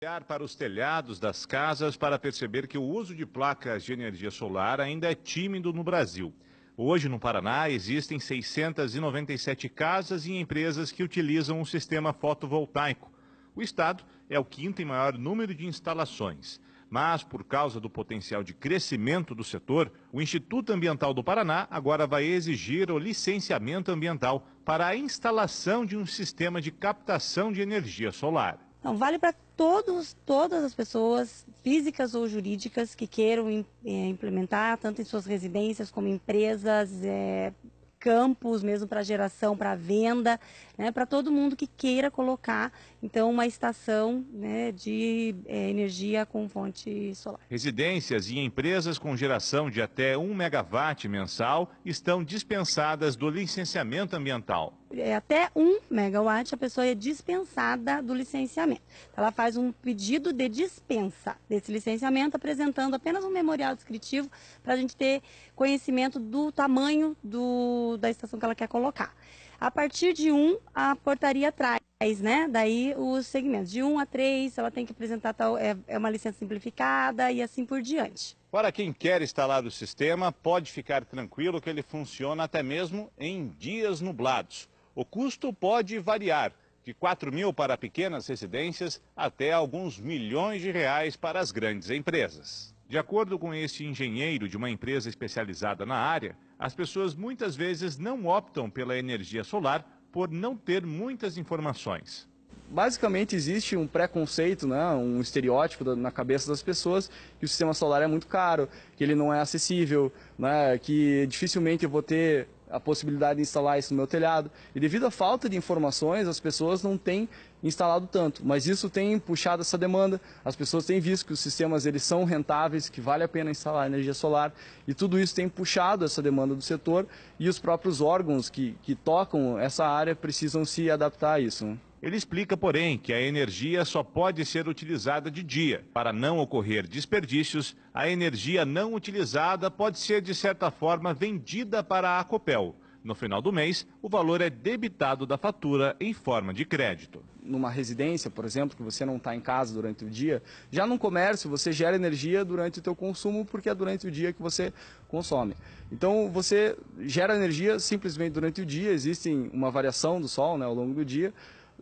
Olhar para os telhados das casas para perceber que o uso de placas de energia solar ainda é tímido no Brasil. Hoje, no Paraná, existem 697 casas e empresas que utilizam o sistema fotovoltaico. O estado é o quinto em maior número de instalações. Mas, por causa do potencial de crescimento do setor, o Instituto Ambiental do Paraná agora vai exigir o licenciamento ambiental para a instalação de um sistema de captação de energia solar. Não, vale para todos, todas as pessoas, físicas ou jurídicas, que queiram eh, implementar, tanto em suas residências como empresas, é, campos, mesmo para geração, para venda, né, para todo mundo que queira colocar então uma estação né, de é, energia com fonte solar. Residências e empresas com geração de até 1 megawatt mensal estão dispensadas do licenciamento ambiental. É até 1 megawatt a pessoa é dispensada do licenciamento. Ela faz um pedido de dispensa desse licenciamento, apresentando apenas um memorial descritivo para a gente ter conhecimento do tamanho do da estação que ela quer colocar. A partir de 1, a portaria traz, né? Daí os segmentos. De 1 a 3, ela tem que apresentar tal, é, é uma licença simplificada e assim por diante. Para quem quer instalar o sistema, pode ficar tranquilo que ele funciona até mesmo em dias nublados. O custo pode variar de 4 mil para pequenas residências até alguns milhões de reais para as grandes empresas. De acordo com este engenheiro de uma empresa especializada na área, as pessoas muitas vezes não optam pela energia solar por não ter muitas informações. Basicamente existe um preconceito, né, um estereótipo na cabeça das pessoas que o sistema solar é muito caro, que ele não é acessível, né, que dificilmente eu vou ter a possibilidade de instalar isso no meu telhado. E devido à falta de informações, as pessoas não têm instalado tanto, mas isso tem puxado essa demanda. As pessoas têm visto que os sistemas eles são rentáveis, que vale a pena instalar energia solar e tudo isso tem puxado essa demanda do setor e os próprios órgãos que, que tocam essa área precisam se adaptar a isso. Né? Ele explica, porém, que a energia só pode ser utilizada de dia. Para não ocorrer desperdícios, a energia não utilizada pode ser, de certa forma, vendida para a Copel. No final do mês, o valor é debitado da fatura em forma de crédito. Numa residência, por exemplo, que você não está em casa durante o dia, já num comércio você gera energia durante o teu consumo porque é durante o dia que você consome. Então você gera energia simplesmente durante o dia, existe uma variação do sol né, ao longo do dia,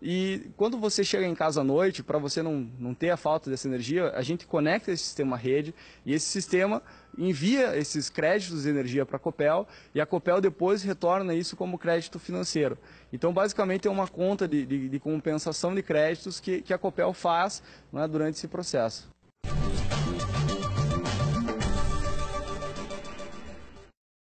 e quando você chega em casa à noite, para você não, não ter a falta dessa energia, a gente conecta esse sistema à rede e esse sistema envia esses créditos de energia para a Copel e a Copel depois retorna isso como crédito financeiro. Então, basicamente, é uma conta de, de, de compensação de créditos que, que a Copel faz né, durante esse processo.